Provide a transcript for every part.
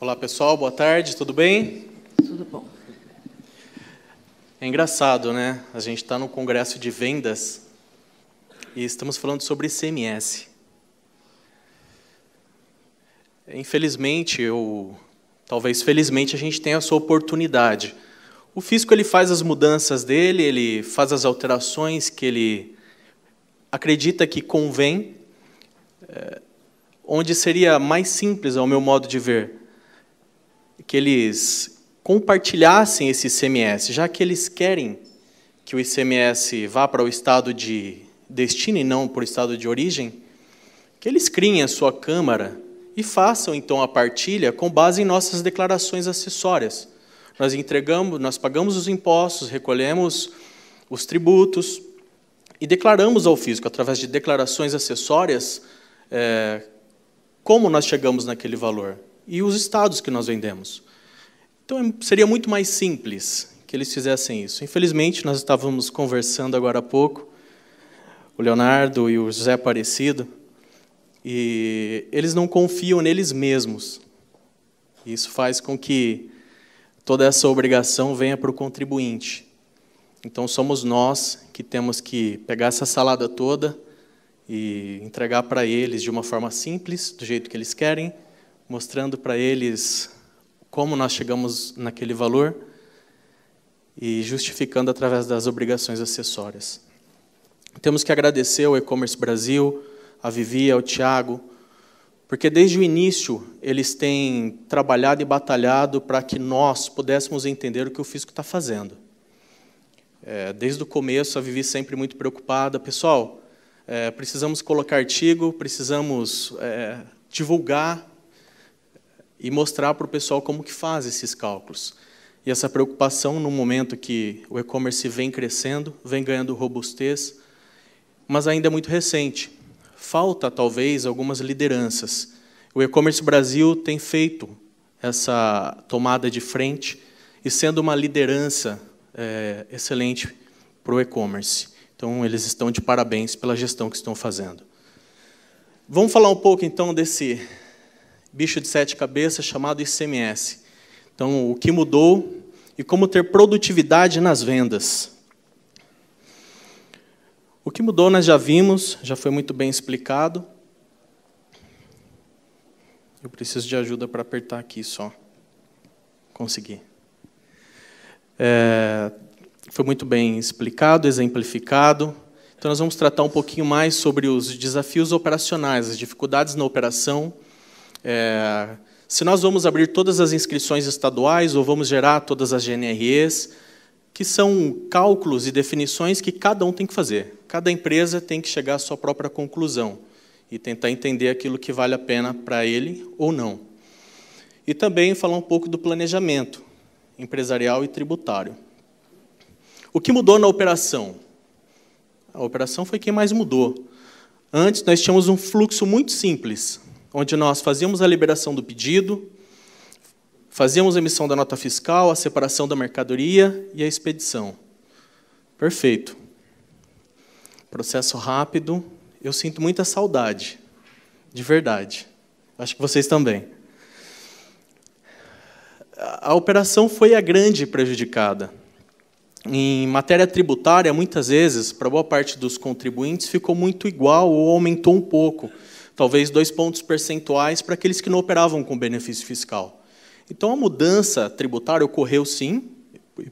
Olá pessoal, boa tarde, tudo bem? Tudo bom. É engraçado, né? A gente está no congresso de vendas e estamos falando sobre CMS. Infelizmente, ou talvez felizmente, a gente tem a sua oportunidade. O fisco ele faz as mudanças dele, ele faz as alterações que ele acredita que convém, eh, onde seria mais simples, ao meu modo de ver, que eles compartilhassem esse ICMS, já que eles querem que o ICMS vá para o estado de destino e não para o estado de origem, que eles criem a sua Câmara e façam então a partilha com base em nossas declarações acessórias. Nós entregamos, nós pagamos os impostos, recolhemos os tributos e declaramos ao fisco através de declarações acessórias é, como nós chegamos naquele valor e os estados que nós vendemos. Então é, seria muito mais simples que eles fizessem isso. Infelizmente, nós estávamos conversando agora há pouco, o Leonardo e o José Aparecido, e eles não confiam neles mesmos. Isso faz com que toda essa obrigação venha para o contribuinte. Então somos nós que temos que pegar essa salada toda e entregar para eles de uma forma simples, do jeito que eles querem, mostrando para eles como nós chegamos naquele valor e justificando através das obrigações acessórias. Temos que agradecer ao E-Commerce Brasil, a Vivi, ao Tiago, porque desde o início eles têm trabalhado e batalhado para que nós pudéssemos entender o que o fisco está fazendo. É, desde o começo, a Vivi sempre muito preocupada. Pessoal, é, precisamos colocar artigo, precisamos é, divulgar e mostrar para o pessoal como que faz esses cálculos. E essa preocupação no momento que o e-commerce vem crescendo, vem ganhando robustez, mas ainda é muito recente. Falta talvez algumas lideranças. O e-commerce Brasil tem feito essa tomada de frente e sendo uma liderança é, excelente para o e-commerce. Então eles estão de parabéns pela gestão que estão fazendo. Vamos falar um pouco então desse bicho de sete cabeças chamado ICMS. Então, o que mudou e como ter produtividade nas vendas. O que mudou nós já vimos, já foi muito bem explicado. Eu preciso de ajuda para apertar aqui só. Consegui. É, foi muito bem explicado, exemplificado. Então, nós vamos tratar um pouquinho mais sobre os desafios operacionais, as dificuldades na operação é, se nós vamos abrir todas as inscrições estaduais ou vamos gerar todas as GNREs, que são cálculos e definições que cada um tem que fazer. Cada empresa tem que chegar à sua própria conclusão e tentar entender aquilo que vale a pena para ele ou não. E também falar um pouco do planejamento empresarial e tributário. O que mudou na operação? A operação foi quem mais mudou. Antes nós tínhamos um fluxo muito simples onde nós fazíamos a liberação do pedido, fazíamos a emissão da nota fiscal, a separação da mercadoria e a expedição. Perfeito. Processo rápido. Eu sinto muita saudade, de verdade. Acho que vocês também. A operação foi a grande prejudicada. Em matéria tributária, muitas vezes, para boa parte dos contribuintes, ficou muito igual ou aumentou um pouco talvez dois pontos percentuais para aqueles que não operavam com benefício fiscal. Então, a mudança tributária ocorreu sim,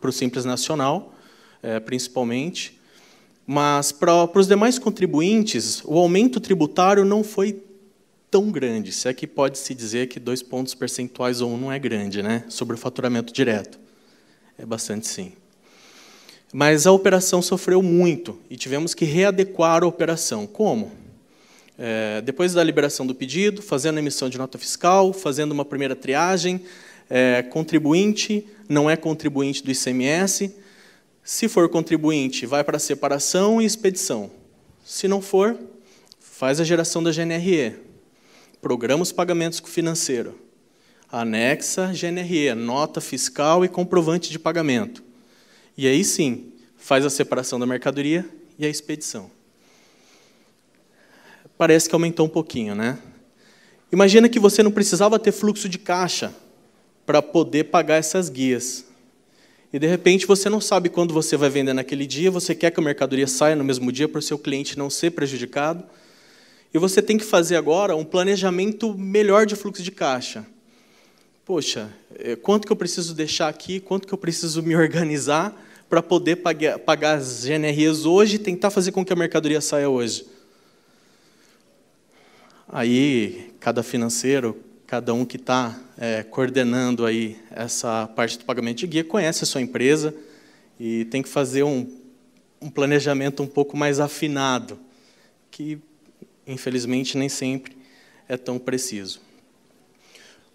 para o Simples Nacional, eh, principalmente, mas para, para os demais contribuintes, o aumento tributário não foi tão grande, se é que pode-se dizer que dois pontos percentuais ou um não é grande, né? sobre o faturamento direto. É bastante sim. Mas a operação sofreu muito e tivemos que readequar a operação. Como? É, depois da liberação do pedido, fazendo a emissão de nota fiscal, fazendo uma primeira triagem, é, contribuinte, não é contribuinte do ICMS. Se for contribuinte, vai para separação e expedição. Se não for, faz a geração da GNRE, programa os pagamentos com financeiro, anexa GNRE, nota fiscal e comprovante de pagamento. E aí sim, faz a separação da mercadoria e a expedição parece que aumentou um pouquinho, né? Imagina que você não precisava ter fluxo de caixa para poder pagar essas guias. E de repente você não sabe quando você vai vender naquele dia, você quer que a mercadoria saia no mesmo dia para o seu cliente não ser prejudicado. E você tem que fazer agora um planejamento melhor de fluxo de caixa. Poxa, eh, quanto que eu preciso deixar aqui, quanto que eu preciso me organizar para poder pagar as GNRs hoje e tentar fazer com que a mercadoria saia hoje aí cada financeiro, cada um que está é, coordenando aí essa parte do pagamento de guia conhece a sua empresa e tem que fazer um, um planejamento um pouco mais afinado, que infelizmente nem sempre é tão preciso.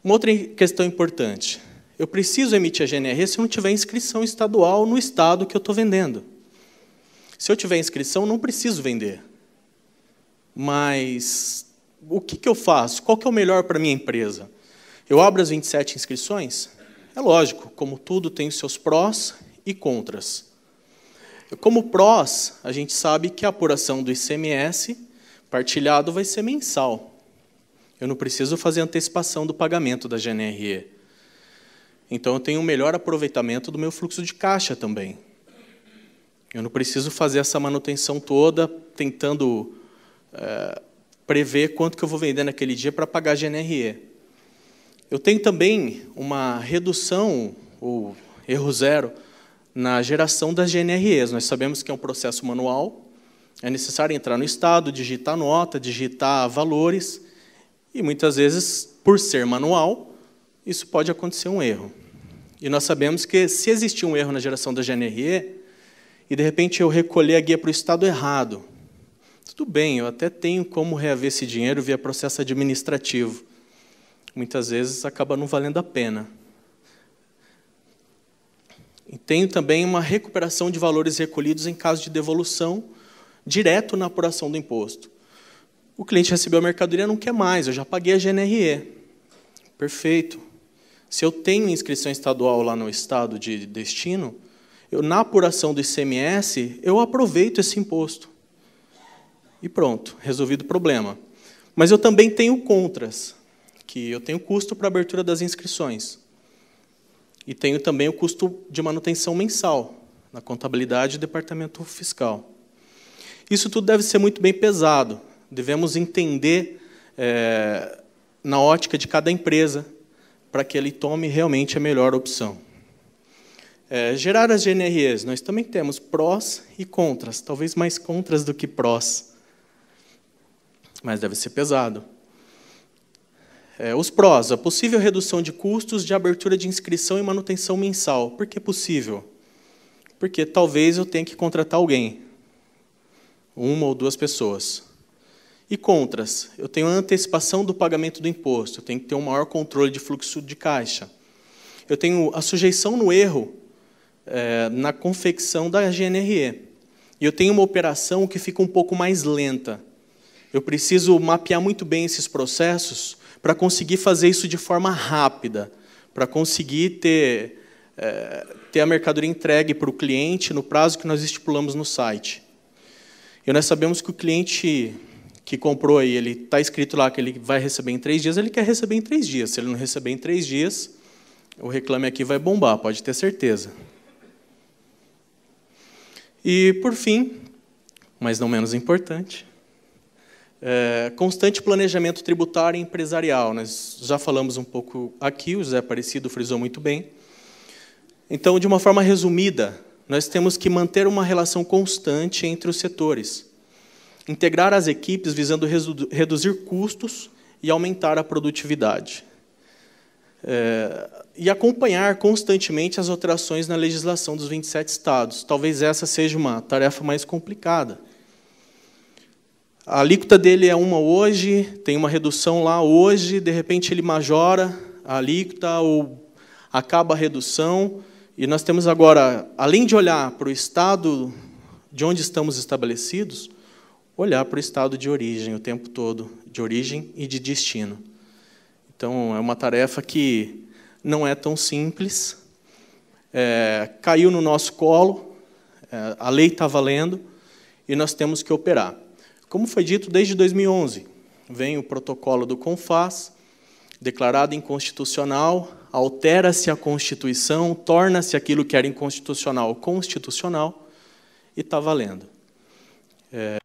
Uma outra questão importante. Eu preciso emitir a GNR se eu não tiver inscrição estadual no estado que eu estou vendendo. Se eu tiver inscrição, não preciso vender. Mas o que, que eu faço? Qual que é o melhor para a minha empresa? Eu abro as 27 inscrições? É lógico, como tudo tem os seus prós e contras. Como prós, a gente sabe que a apuração do ICMS partilhado vai ser mensal. Eu não preciso fazer antecipação do pagamento da GNRE. Então, eu tenho um melhor aproveitamento do meu fluxo de caixa também. Eu não preciso fazer essa manutenção toda tentando é, prever quanto que eu vou vender naquele dia para pagar a GNRE. Eu tenho também uma redução, ou erro zero, na geração das GNREs. Nós sabemos que é um processo manual, é necessário entrar no estado, digitar nota, digitar valores, e muitas vezes, por ser manual, isso pode acontecer um erro. E nós sabemos que se existir um erro na geração da GNRE, e de repente eu recolher a guia para o estado errado, tudo bem, eu até tenho como reaver esse dinheiro via processo administrativo. Muitas vezes acaba não valendo a pena. E tenho também uma recuperação de valores recolhidos em caso de devolução direto na apuração do imposto. O cliente recebeu a mercadoria não quer mais, eu já paguei a GNRE. Perfeito. Se eu tenho inscrição estadual lá no estado de destino, eu, na apuração do ICMS, eu aproveito esse imposto e pronto, resolvido o problema. Mas eu também tenho contras, que eu tenho custo para abertura das inscrições. E tenho também o custo de manutenção mensal na contabilidade e departamento fiscal. Isso tudo deve ser muito bem pesado. Devemos entender é, na ótica de cada empresa para que ele tome realmente a melhor opção. É, gerar as GNREs, nós também temos prós e contras, talvez mais contras do que prós mas deve ser pesado. É, os prós, a possível redução de custos de abertura de inscrição e manutenção mensal. Por que possível? Porque talvez eu tenha que contratar alguém, uma ou duas pessoas. E contras, eu tenho a antecipação do pagamento do imposto, eu tenho que ter um maior controle de fluxo de caixa. Eu tenho a sujeição no erro é, na confecção da GNRE. E eu tenho uma operação que fica um pouco mais lenta. Eu preciso mapear muito bem esses processos para conseguir fazer isso de forma rápida, para conseguir ter, é, ter a mercadoria entregue para o cliente no prazo que nós estipulamos no site. E nós sabemos que o cliente que comprou aí, ele está escrito lá que ele vai receber em três dias, ele quer receber em três dias. Se ele não receber em três dias, o reclame aqui vai bombar, pode ter certeza. E, por fim, mas não menos importante, é, constante planejamento tributário e empresarial. Nós já falamos um pouco aqui, o José Aparecido frisou muito bem. Então, de uma forma resumida, nós temos que manter uma relação constante entre os setores, integrar as equipes visando reduzir custos e aumentar a produtividade, é, e acompanhar constantemente as alterações na legislação dos 27 estados. Talvez essa seja uma tarefa mais complicada a alíquota dele é uma hoje, tem uma redução lá hoje, de repente ele majora a alíquota ou acaba a redução. E nós temos agora, além de olhar para o estado de onde estamos estabelecidos, olhar para o estado de origem o tempo todo, de origem e de destino. Então, é uma tarefa que não é tão simples. É, caiu no nosso colo, é, a lei está valendo e nós temos que operar. Como foi dito, desde 2011 vem o protocolo do CONFAS, declarado inconstitucional, altera-se a Constituição, torna-se aquilo que era inconstitucional constitucional e está valendo. É...